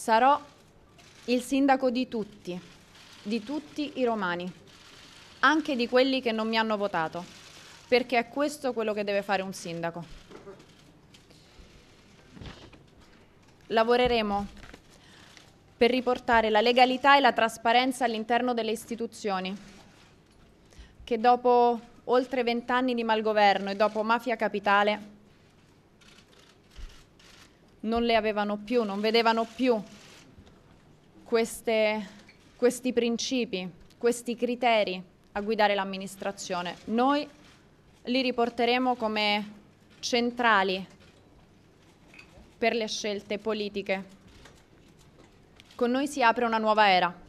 Sarò il sindaco di tutti, di tutti i romani, anche di quelli che non mi hanno votato, perché è questo quello che deve fare un sindaco. Lavoreremo per riportare la legalità e la trasparenza all'interno delle istituzioni, che dopo oltre vent'anni di malgoverno e dopo Mafia Capitale non le avevano più, non vedevano più queste, questi principi, questi criteri a guidare l'amministrazione. Noi li riporteremo come centrali per le scelte politiche. Con noi si apre una nuova era.